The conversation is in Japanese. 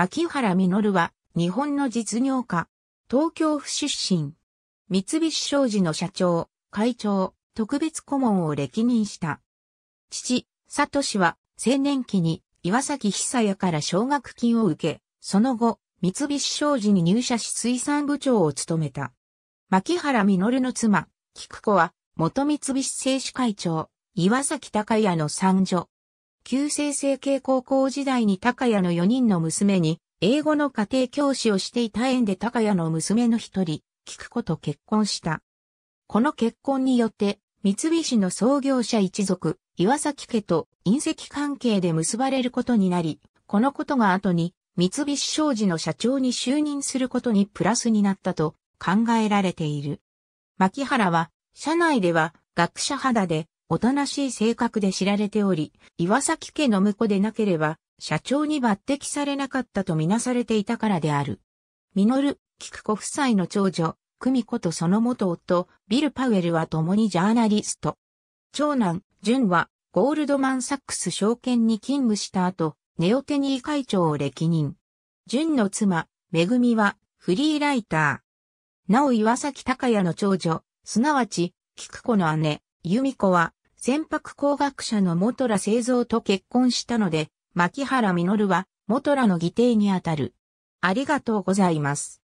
牧原実は、日本の実業家、東京府出身、三菱商事の社長、会長、特別顧問を歴任した。父、佐藤氏は、青年期に、岩崎久也から奨学金を受け、その後、三菱商事に入社し水産部長を務めた。牧原実の妻、菊子は、元三菱製紙会長、岩崎隆也の三女、旧生成系高校時代に高谷の4人の娘に、英語の家庭教師をしていた縁で高谷の娘の一人、菊子と結婚した。この結婚によって、三菱の創業者一族、岩崎家と隕石関係で結ばれることになり、このことが後に、三菱商事の社長に就任することにプラスになったと考えられている。牧原は、社内では学者肌で、おとなしい性格で知られており、岩崎家の婿でなければ、社長に抜擢されなかったとみなされていたからである。ミノル、キク子夫妻の長女、久美子とその元夫、ビル・パウエルは共にジャーナリスト。長男、ジュンは、ゴールドマン・サックス証券に勤務した後、ネオテニー会長を歴任。ジュンの妻、めぐみは、フリーライター。なお岩崎隆也の長女、すなわち、キク子の姉、由美子は、船舶工学者の元ら製造と結婚したので、牧原実は元らの義弟にあたる。ありがとうございます。